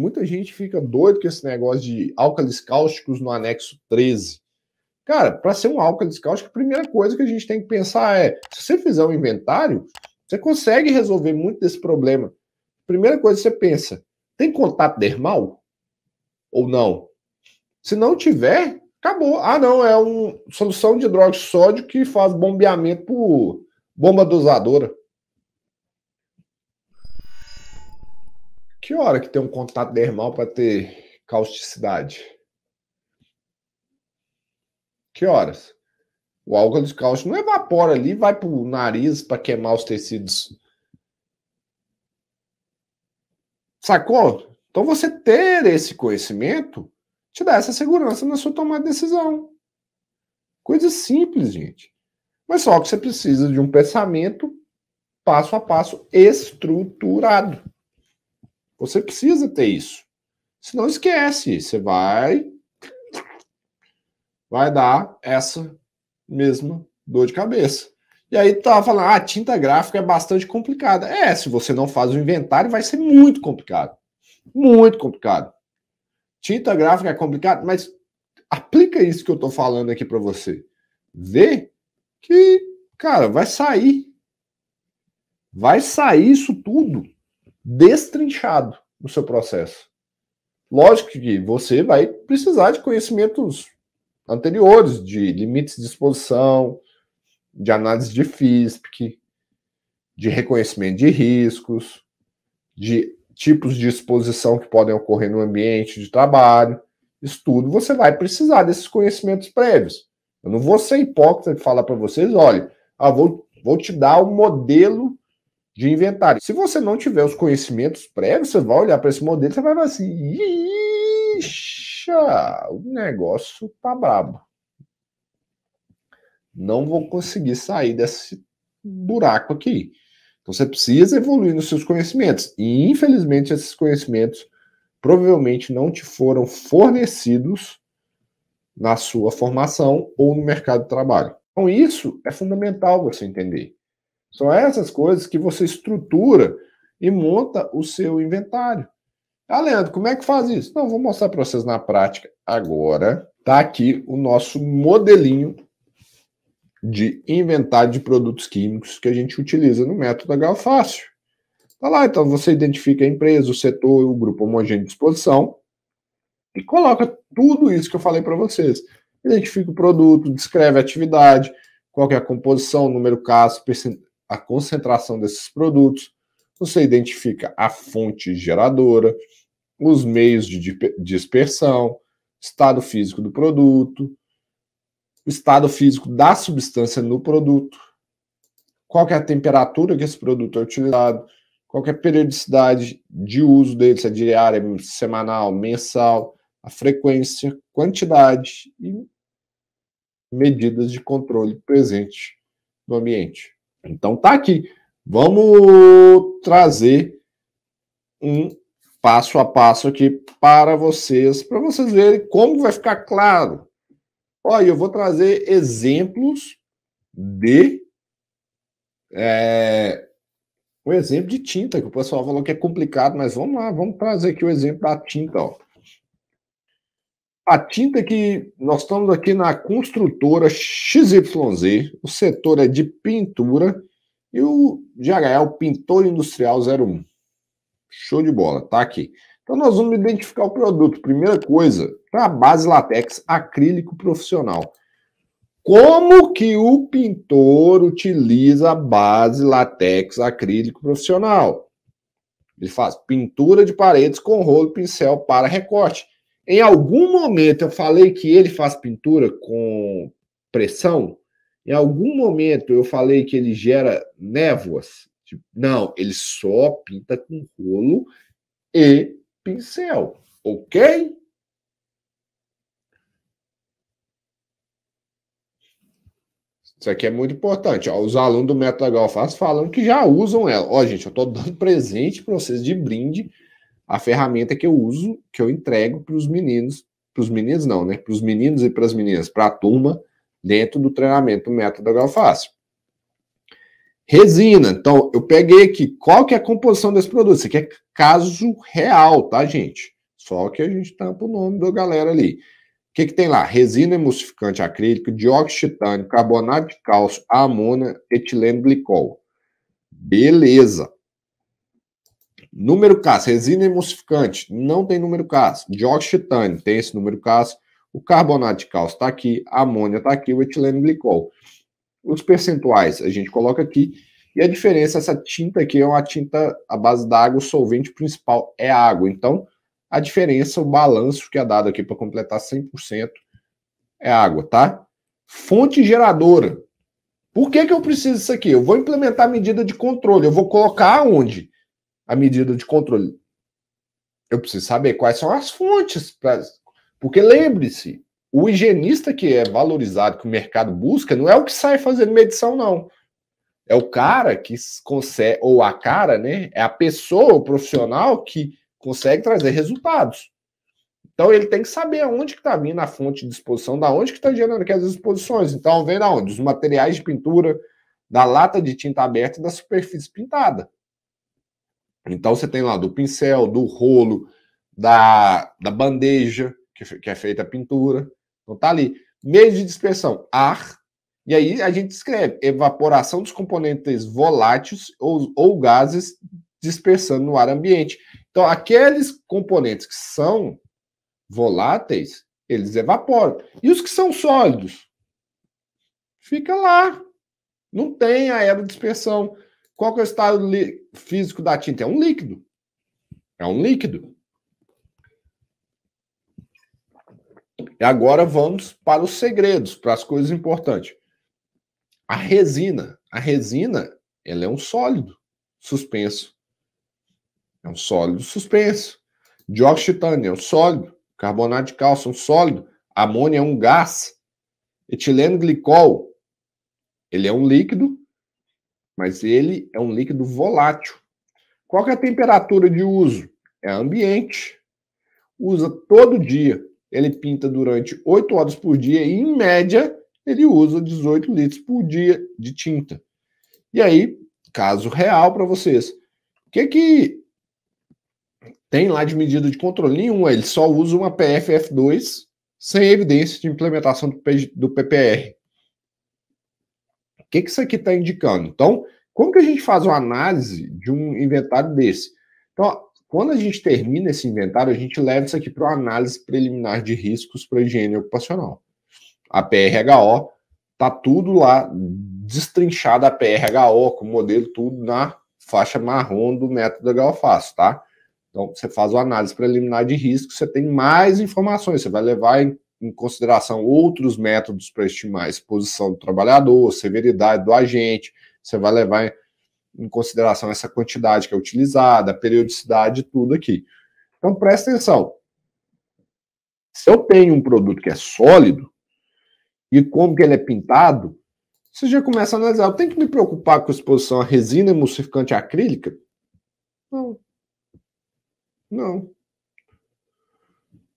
Muita gente fica doido com esse negócio de álcalis cáusticos no anexo 13. Cara, para ser um álcalis cáustico, a primeira coisa que a gente tem que pensar é: se você fizer um inventário, você consegue resolver muito desse problema. Primeira coisa que você pensa: tem contato dermal? Ou não? Se não tiver, acabou. Ah, não, é uma solução de hidróxido de sódio que faz bombeamento por bomba dosadora. Que hora que tem um contato dermal para ter causticidade? Que horas? O álcool de cálcio não evapora ali, vai para o nariz para queimar os tecidos. Sacou? Então você ter esse conhecimento te dá essa segurança na sua tomada de decisão. Coisa simples, gente. Mas só que você precisa de um pensamento passo a passo estruturado. Você precisa ter isso. Se não esquece, você vai vai dar essa mesma dor de cabeça. E aí tu tá tava falando, ah, tinta gráfica é bastante complicada. É, se você não faz o inventário, vai ser muito complicado. Muito complicado. Tinta gráfica é complicado, mas aplica isso que eu tô falando aqui para você. Vê que, cara, vai sair. Vai sair isso tudo destrinchado no seu processo. Lógico que você vai precisar de conhecimentos anteriores, de limites de exposição, de análise de FISPIC, de reconhecimento de riscos, de tipos de exposição que podem ocorrer no ambiente de trabalho. Isso tudo você vai precisar desses conhecimentos prévios. Eu não vou ser hipócrita e falar para vocês, olha, ah, vou, vou te dar o um modelo de inventário. Se você não tiver os conhecimentos prévios, você vai olhar para esse modelo e vai falar assim: ixa, o negócio tá brabo. Não vou conseguir sair desse buraco aqui. Então você precisa evoluir nos seus conhecimentos. E infelizmente esses conhecimentos provavelmente não te foram fornecidos na sua formação ou no mercado de trabalho. Então isso é fundamental você entender. São essas coisas que você estrutura e monta o seu inventário. Ah, Leandro, como é que faz isso? Não, vou mostrar para vocês na prática agora. Tá aqui o nosso modelinho de inventário de produtos químicos que a gente utiliza no método Galfácio. Tá lá, então você identifica a empresa, o setor, o grupo homogêneo de exposição e coloca tudo isso que eu falei para vocês. Identifica o produto, descreve a atividade, qual é a composição, número caso, percentual a concentração desses produtos, você identifica a fonte geradora, os meios de dispersão, estado físico do produto, o estado físico da substância no produto, qual é a temperatura que esse produto é utilizado, qual é a periodicidade de uso dele, se é diária, semanal, mensal, a frequência, quantidade e medidas de controle presente no ambiente. Então tá aqui. Vamos trazer um passo a passo aqui para vocês, para vocês verem como vai ficar claro. Olha, eu vou trazer exemplos de é, um exemplo de tinta, que o pessoal falou que é complicado, mas vamos lá, vamos trazer aqui o exemplo da tinta. Ó. A tinta que nós estamos aqui na construtora XYZ, o setor é de pintura e o GHL é Pintor Industrial 01. Show de bola, tá aqui. Então nós vamos identificar o produto. Primeira coisa, tá a base latex acrílico profissional. Como que o pintor utiliza a base latex acrílico profissional? Ele faz pintura de paredes com rolo pincel para recorte. Em algum momento eu falei que ele faz pintura com pressão. Em algum momento eu falei que ele gera névoas. Tipo, não, ele só pinta com rolo e pincel, ok? Isso aqui é muito importante. Ó, os alunos do Método Galfaz falam que já usam ela. Ó, gente, eu estou dando presente para vocês de brinde a ferramenta que eu uso, que eu entrego para os meninos, para os meninos não, né? Para os meninos e para as meninas, para a turma, dentro do treinamento do método Galfácio. Resina. Então, eu peguei aqui qual que é a composição desse produto. Isso aqui é caso real, tá, gente? Só que a gente tampa o nome da galera ali. O que, que tem lá? Resina emulsificante acrílico, dióxido de titânio, carbonato de cálcio, amônia, etileno glicol. Beleza. Número CAS, resina emulsificante, não tem número CAS. Dióxido de titânio, tem esse número CAS. O carbonato de cálcio está aqui, a amônia está aqui, o etileno glicol. Os percentuais a gente coloca aqui. E a diferença, essa tinta aqui é uma tinta à base da água, o solvente principal é água. Então, a diferença, o balanço que é dado aqui para completar 100% é água, tá? Fonte geradora. Por que, que eu preciso disso aqui? Eu vou implementar a medida de controle. Eu vou colocar onde? a medida de controle. Eu preciso saber quais são as fontes. Pra... Porque lembre-se, o higienista que é valorizado, que o mercado busca, não é o que sai fazendo medição, não. É o cara que consegue, ou a cara, né? É a pessoa, o profissional que consegue trazer resultados. Então ele tem que saber aonde que está vindo a fonte de exposição, da onde que está gerando aquelas exposições. Então vem da onde? Dos materiais de pintura, da lata de tinta aberta e da superfície pintada. Então você tem lá do pincel, do rolo, da, da bandeja, que, é que é feita a pintura. Então tá ali. Meio de dispersão, ar. E aí a gente escreve evaporação dos componentes voláteis ou, ou gases dispersando no ar ambiente. Então, aqueles componentes que são voláteis, eles evaporam. E os que são sólidos? Fica lá. Não tem aerodispersão. Qual que é o estado físico da tinta? É um líquido. É um líquido. E agora vamos para os segredos, para as coisas importantes. A resina. A resina, ela é um sólido suspenso. É um sólido suspenso. Dióxido de titânio é um sólido. Carbonato de cálcio é um sólido. Amônia é um gás. Etileno glicol, ele é um líquido mas ele é um líquido volátil. Qual é a temperatura de uso? É ambiente. Usa todo dia. Ele pinta durante 8 horas por dia e, em média, ele usa 18 litros por dia de tinta. E aí, caso real para vocês. O que que tem lá de medida de controle nenhuma? Ele só usa uma PFF2 sem evidência de implementação do PPR que, que isso aqui está indicando? Então, como que a gente faz uma análise de um inventário desse? Então, quando a gente termina esse inventário, a gente leva isso aqui para uma análise preliminar de riscos para higiene ocupacional. A PRHO está tudo lá destrinchada a PRHO com o modelo tudo na faixa marrom do método Galfaço, tá? Então, você faz uma análise preliminar de risco, você tem mais informações, você vai levar em em consideração outros métodos para estimar a exposição do trabalhador, severidade do agente, você vai levar em consideração essa quantidade que é utilizada, periodicidade, tudo aqui. Então presta atenção. Se eu tenho um produto que é sólido e como que ele é pintado, você já começa a analisar. Eu tenho que me preocupar com a exposição a resina emulsificante acrílica? Não. Não.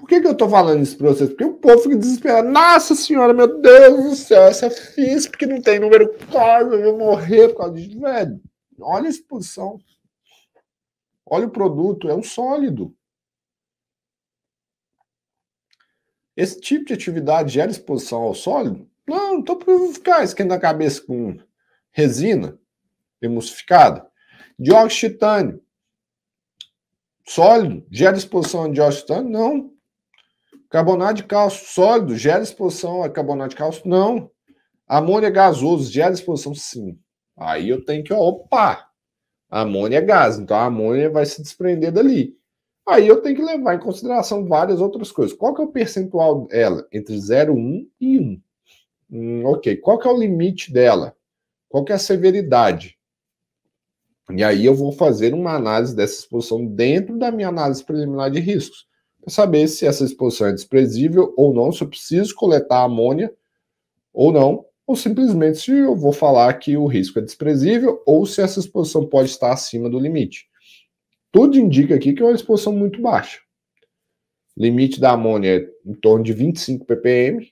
Por que, que eu tô falando isso pra vocês? Porque o povo fica desesperado. Nossa senhora, meu Deus do céu, essa FISP porque não tem número quase, eu vou morrer por causa disso. Velho, olha a exposição. Olha o produto, é um sólido. Esse tipo de atividade gera exposição ao sólido? Não, não tô para ficar esquentando a cabeça com resina emulsificada. Dióxido de titânio. Sólido? Gera exposição a dióxido de titânio? Não. Carbonato de cálcio sólido gera exposição a carbonato de cálcio? Não. Amônia gasoso gera exposição? Sim. Aí eu tenho que, opa, amônia é gás, então a amônia vai se desprender dali. Aí eu tenho que levar em consideração várias outras coisas. Qual que é o percentual dela? Entre 0,1 e 1. Hum, ok. Qual que é o limite dela? Qual que é a severidade? E aí eu vou fazer uma análise dessa exposição dentro da minha análise preliminar de riscos. Para é saber se essa exposição é desprezível ou não, se eu preciso coletar amônia ou não, ou simplesmente se eu vou falar que o risco é desprezível ou se essa exposição pode estar acima do limite. Tudo indica aqui que é uma exposição muito baixa. Limite da amônia é em torno de 25 ppm.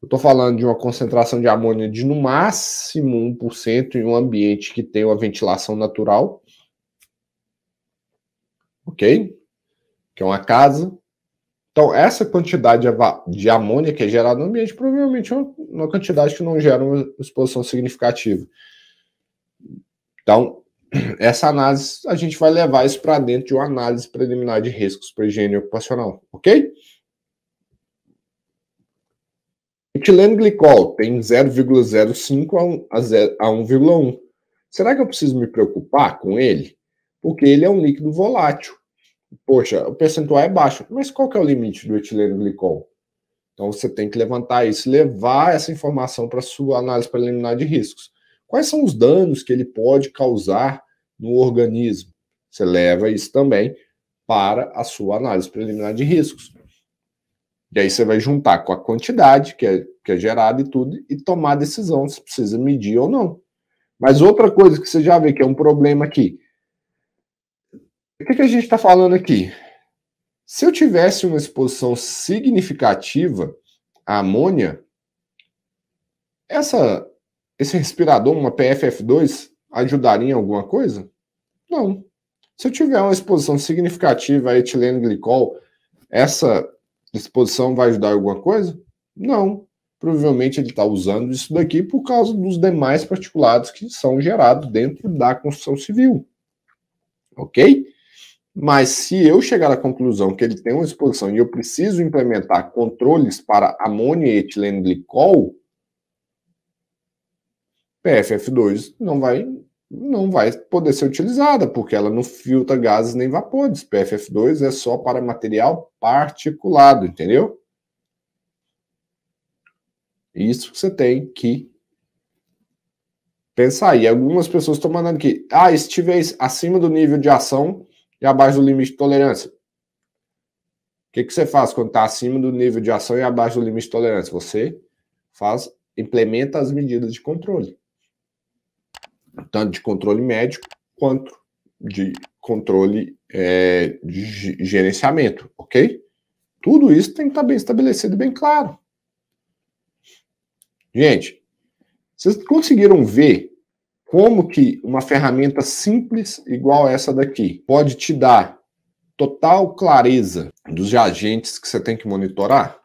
Eu estou falando de uma concentração de amônia de no máximo 1% em um ambiente que tem uma ventilação natural. Ok? que é uma casa. Então, essa quantidade de amônia que é gerada no ambiente provavelmente é uma quantidade que não gera uma exposição significativa. Então, essa análise, a gente vai levar isso para dentro de uma análise preliminar de riscos para higiene ocupacional, ok? Etileno glicol tem 0,05 a 1,1. Será que eu preciso me preocupar com ele? Porque ele é um líquido volátil poxa, o percentual é baixo, mas qual que é o limite do etileno glicol? Então você tem que levantar isso, levar essa informação para sua análise preliminar de riscos. Quais são os danos que ele pode causar no organismo? Você leva isso também para a sua análise preliminar de riscos. E aí você vai juntar com a quantidade que é, que é gerada e tudo e tomar a decisão se precisa medir ou não. Mas outra coisa que você já vê que é um problema aqui, o que, que a gente está falando aqui? Se eu tivesse uma exposição significativa à amônia, essa, esse respirador, uma PFF2, ajudaria em alguma coisa? Não. Se eu tiver uma exposição significativa a etileno glicol, essa exposição vai ajudar em alguma coisa? Não. Provavelmente ele está usando isso daqui por causa dos demais particulados que são gerados dentro da construção civil. Ok? Mas se eu chegar à conclusão que ele tem uma exposição e eu preciso implementar controles para amônia e etileno glicol, PFF2 não vai não vai poder ser utilizada, porque ela não filtra gases nem vapores. PFF2 é só para material particulado, entendeu? Isso que você tem que pensar. E algumas pessoas estão mandando que, ah, estiver acima do nível de ação e abaixo do limite de tolerância. O que, que você faz quando está acima do nível de ação e abaixo do limite de tolerância? Você faz, implementa as medidas de controle. Tanto de controle médico quanto de controle é, de gerenciamento, ok? Tudo isso tem que estar tá bem estabelecido e bem claro. Gente, vocês conseguiram ver como que uma ferramenta simples igual essa daqui pode te dar total clareza dos agentes que você tem que monitorar?